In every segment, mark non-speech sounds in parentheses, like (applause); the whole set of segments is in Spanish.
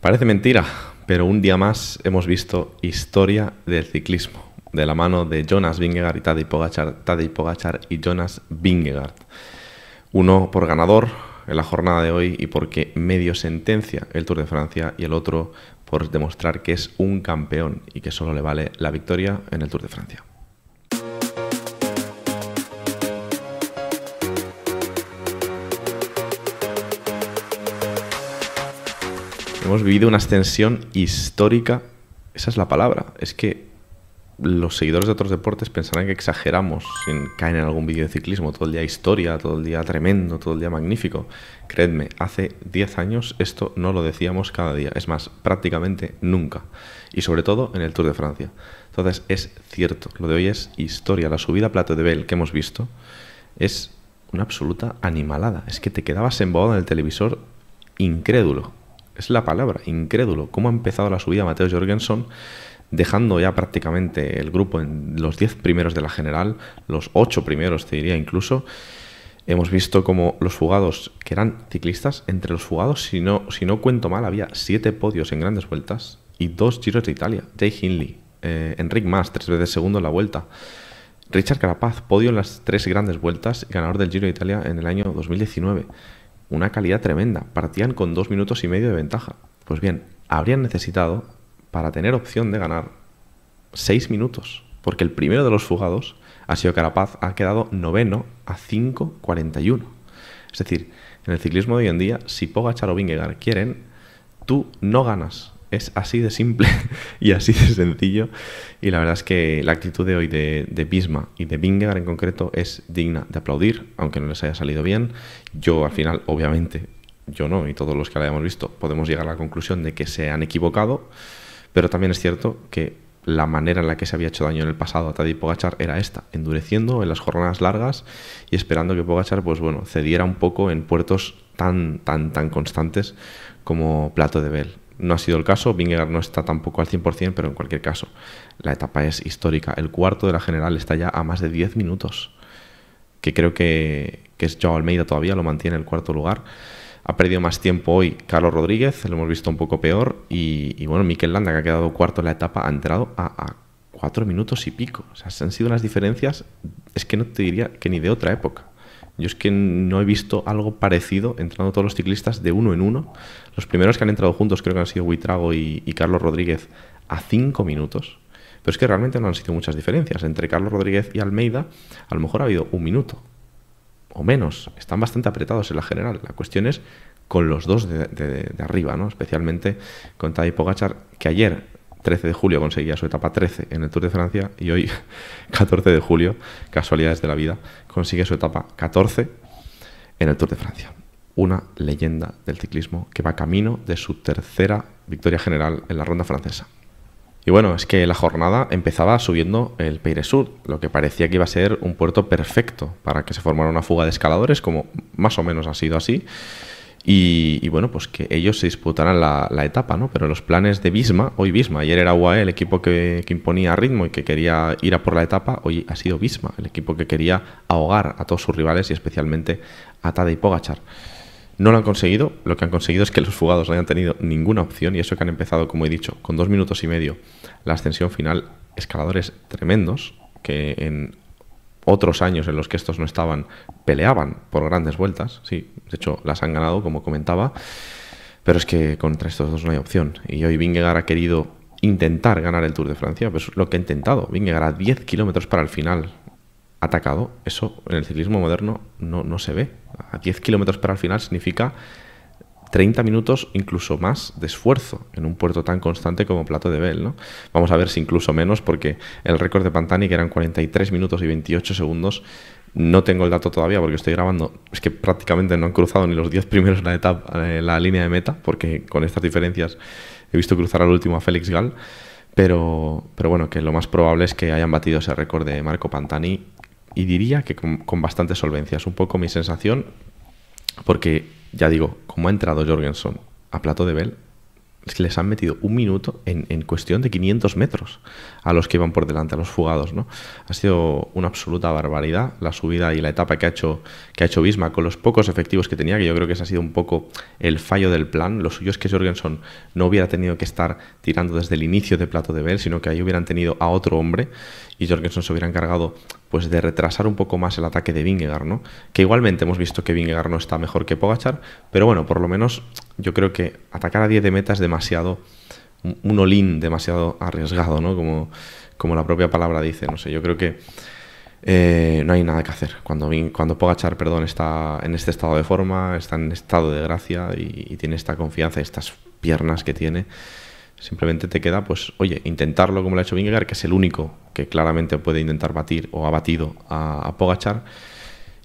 Parece mentira, pero un día más hemos visto historia del ciclismo, de la mano de Jonas Vingegaard y Tadej pogachar Tadej pogachar y Jonas Vingegaard. Uno por ganador en la jornada de hoy y porque medio sentencia el Tour de Francia y el otro por demostrar que es un campeón y que solo le vale la victoria en el Tour de Francia. hemos vivido una ascensión histórica. Esa es la palabra. Es que los seguidores de otros deportes pensarán que exageramos, sin caen en algún vídeo de ciclismo, todo el día historia, todo el día tremendo, todo el día magnífico. Creedme, hace 10 años esto no lo decíamos cada día, es más, prácticamente nunca. Y sobre todo en el Tour de Francia. Entonces es cierto, lo de hoy es historia. La subida a Plato de Bell que hemos visto es una absoluta animalada. Es que te quedabas embobado en el televisor incrédulo es la palabra, incrédulo. ¿Cómo ha empezado la subida Mateo Jorgensen? Dejando ya prácticamente el grupo en los 10 primeros de la general, los 8 primeros te diría incluso. Hemos visto como los fugados que eran ciclistas, entre los fugados, si no, si no cuento mal, había 7 podios en grandes vueltas y dos giros de Italia. Jay Hinley, Enrique eh, Enric Mas, tres veces segundo en la vuelta. Richard Carapaz, podio en las tres grandes vueltas ganador del Giro de Italia en el año 2019 una calidad tremenda. Partían con dos minutos y medio de ventaja. Pues bien, habrían necesitado, para tener opción de ganar, seis minutos. Porque el primero de los fugados ha sido Carapaz, ha quedado noveno a 5.41. Es decir, en el ciclismo de hoy en día, si poga o Vingegaard quieren, tú no ganas es así de simple (laughs) y así de sencillo. Y la verdad es que la actitud de hoy de, Bisma y de Bingegar en concreto es digna de aplaudir, aunque no les haya salido bien. Yo al final, obviamente, yo no y todos los que la hayamos visto, podemos llegar a la conclusión de que se han equivocado. Pero también es cierto que la manera en la que se había hecho daño en el pasado a Tadej Pogachar era esta, endureciendo en las jornadas largas y esperando que Pogachar pues bueno, cediera un poco en puertos tan tan tan constantes como Plato de Bell. No ha sido el caso, Vingegaard no está tampoco al 100%, pero en cualquier caso, la etapa es histórica. El cuarto de la general está ya a más de 10 minutos, que creo que, es Joao Almeida todavía, lo mantiene en el cuarto lugar. Ha perdido más tiempo hoy Carlos Rodríguez, lo hemos visto un poco peor, y, bueno, Miquel Landa, que ha quedado cuarto en la etapa, ha entrado a, cuatro minutos y pico. O sea, han sido unas diferencias, es que no te diría que ni de otra época. Yo es que no he visto algo parecido entrando todos los ciclistas de uno en uno. Los primeros que han entrado juntos creo que han sido Huitrago y, Carlos Rodríguez a cinco minutos. Pero es que realmente no han sido muchas diferencias. Entre Carlos Rodríguez y Almeida, a lo mejor ha habido un minuto o menos. Están bastante apretados en la general. La cuestión es con los dos de, arriba, ¿no? especialmente con Tadej Pogachar, que ayer 13 de julio conseguía su etapa 13 en el Tour de Francia y hoy, 14 (laughs) de julio, casualidades de la vida, consigue su etapa 14 en el Tour de Francia. Una leyenda del ciclismo que va camino de su tercera victoria general en la ronda francesa. Y bueno, es que la jornada empezaba subiendo el Peire Sur, lo que parecía que iba a ser un puerto perfecto para que se formara una fuga de escaladores, como más o menos ha sido así. Y, bueno, pues que ellos se disputaran la, etapa, ¿no? Pero los planes de Bisma, hoy Bisma, ayer era UAE el equipo que, imponía ritmo y que quería ir a por la etapa, hoy ha sido Bisma el equipo que quería ahogar a todos sus rivales y especialmente a y Pogachar. No lo han conseguido, lo que han conseguido es que los fugados no hayan tenido ninguna opción y eso que han empezado, como he dicho, con dos minutos y medio la ascensión final, escaladores tremendos, que en otros años en los que estos no estaban, peleaban por grandes vueltas, sí, de hecho las han ganado, como comentaba, pero es que contra estos dos no hay opción. Y hoy Vingegaard ha querido intentar ganar el Tour de Francia, pues lo que ha intentado, Vingegaard a 10 kilómetros para el final atacado, eso en el ciclismo moderno no, no se ve. A 10 kilómetros para el final significa 30 minutos, incluso más, de esfuerzo en un puerto tan constante como Plato de Bell. ¿no? Vamos a ver si incluso menos, porque el récord de Pantani, que eran 43 minutos y 28 segundos, no tengo el dato todavía porque estoy grabando. Es que prácticamente no han cruzado ni los 10 primeros la, etapa, la línea de meta, porque con estas diferencias he visto cruzar al último a Félix Gall. Pero, pero bueno, que lo más probable es que hayan batido ese récord de Marco Pantani y diría que con, con, bastante solvencia. Es un poco mi sensación porque, ya digo, ¿cómo ha entrado Jorgensen a plato de Bell, es que les han metido un minuto en, cuestión de 500 metros a los que iban por delante, a los fugados. ¿no? Ha sido una absoluta barbaridad la subida y la etapa que ha, hecho, que ha hecho Bisma con los pocos efectivos que tenía, que yo creo que ese ha sido un poco el fallo del plan. Lo suyo es que Jorgensen no hubiera tenido que estar tirando desde el inicio de plato de Bell, sino que ahí hubieran tenido a otro hombre y Jorgensen se hubiera encargado pues, de retrasar un poco más el ataque de Vingegaard, ¿no? que igualmente hemos visto que Vingegaard no está mejor que Pogachar, pero bueno, por lo menos yo creo que atacar a 10 de meta es demasiado, un olín demasiado arriesgado, ¿no? Como, como la propia palabra dice, no sé, yo creo que eh, no hay nada que hacer. Cuando, cuando Pogachar, perdón, está en este estado de forma, está en estado de gracia y, tiene esta confianza, y estas piernas que tiene, Simplemente te queda, pues, oye, intentarlo como lo ha hecho Vingegaard, que es el único que claramente puede intentar batir o ha batido a, a Pogachar.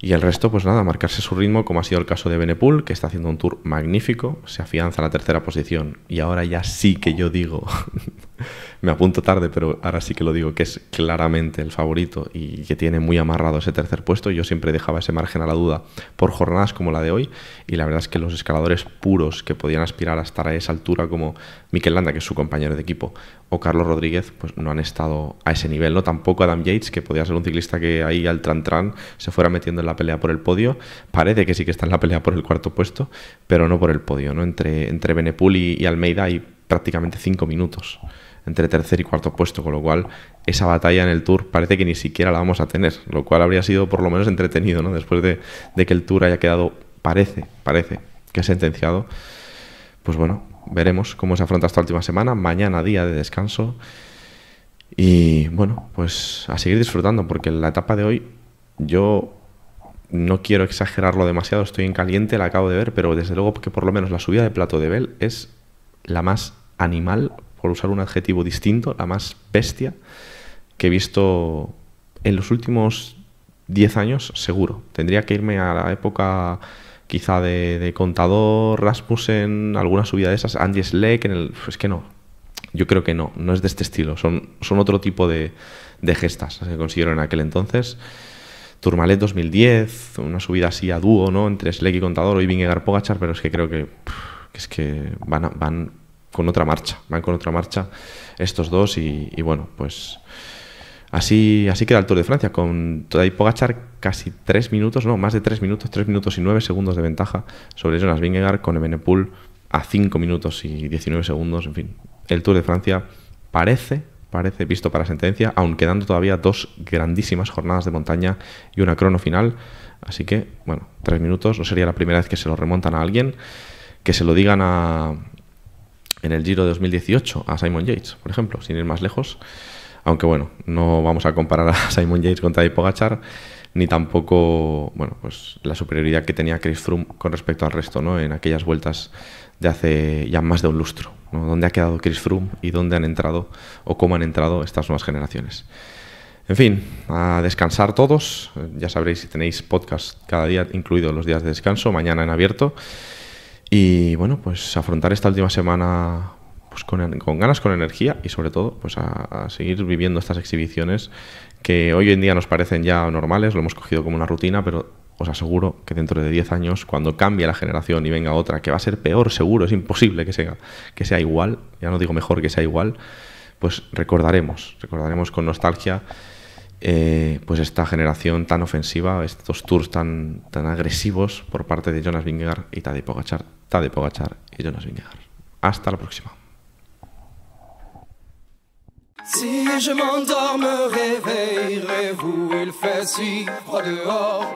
Y el resto, pues nada, marcarse su ritmo, como ha sido el caso de Benepool, que está haciendo un tour magnífico, se afianza a la tercera posición. Y ahora ya sí que yo digo, (laughs) (laughs) me apunto tarde, pero ahora sí que lo digo, que es claramente el favorito y que tiene muy amarrado ese tercer puesto. Yo siempre dejaba ese margen a la duda por jornadas como la de hoy y la verdad es que los escaladores puros que podían aspirar a estar a esa altura como Mikel Landa, que es su compañero de equipo, o Carlos Rodríguez, pues no han estado a ese nivel. No tampoco Adam Yates, que podía ser un ciclista que ahí al trantran se fuera metiendo en la pelea por el podio. Parece que sí que está en la pelea por el cuarto puesto, pero no por el podio. ¿no? Entre, entre Benepul y, y Almeida y prácticamente cinco minutos entre tercer y cuarto puesto, con lo cual esa batalla en el Tour parece que ni siquiera la vamos a tener, lo cual habría sido por lo menos entretenido, ¿no? Después de, que el Tour haya quedado, parece, parece que sentenciado, pues bueno, veremos cómo se afronta esta última semana, mañana día de descanso y bueno, pues a seguir disfrutando, porque la etapa de hoy yo no quiero exagerarlo demasiado, estoy en caliente, la acabo de ver, pero desde luego que por lo menos la subida de plato de Bell es la más animal, por usar un adjetivo distinto, la más bestia que he visto en los últimos 10 años, seguro. Tendría que irme a la época quizá de, Contador, Rasmussen, alguna subida de esas, Andy Sleck... en el... Pues es que no, yo creo que no, no es de este estilo, son, son otro tipo de, gestas que consiguieron en aquel entonces. Turmalet 2010, una subida así a dúo, ¿no? Entre Sleck y Contador, hoy Vingegaard Pogachar, pero es que creo que que es que van, van con otra marcha, van con otra marcha estos dos y, bueno, pues así, así queda el Tour de Francia, con todavía Pogachar casi tres minutos, no, más de tres minutos, tres minutos y nueve segundos de ventaja sobre Jonas Vingegaard, con Ebenepoul a cinco minutos y 19 segundos, en fin, el Tour de Francia parece, parece visto para sentencia, aunque quedando todavía dos grandísimas jornadas de montaña y una crono final, así que, bueno, tres minutos, no sería la primera vez que se lo remontan a alguien, que se lo digan en el Giro de 2018 a Simon Yates, por ejemplo, sin ir más lejos. Aunque bueno, no vamos a comparar a (laughs) Simon Yates con Tadej Pogachar, ni tampoco bueno, pues la superioridad que tenía Chris Froome con respecto al resto, ¿no? En aquellas vueltas de hace ya más de un lustro, ¿no? ¿Dónde ha quedado Chris Froome y dónde han entrado o cómo han entrado estas nuevas generaciones? En fin, a descansar todos. Ya sabréis si tenéis podcast cada día, incluidos los días de descanso, mañana en abierto. Y bueno, pues afrontar esta última semana pues con, ganas, con energía y sobre todo pues a, seguir viviendo estas exhibiciones que hoy en día nos parecen ya normales, lo hemos cogido como una rutina, pero os aseguro que dentro de 10 años, cuando cambie la generación y venga otra, que va a ser peor, seguro, es imposible que sea, que sea igual, ya no digo mejor que sea igual, pues recordaremos, recordaremos con nostalgia eh, pues esta generación tan ofensiva, estos tours tan, tan agresivos por parte de Jonas Vingegaard y Tadej Pogachar, Tadej Pogachar y Jonas Vingegaard. Hasta la próxima. Si je vous Il fait si froid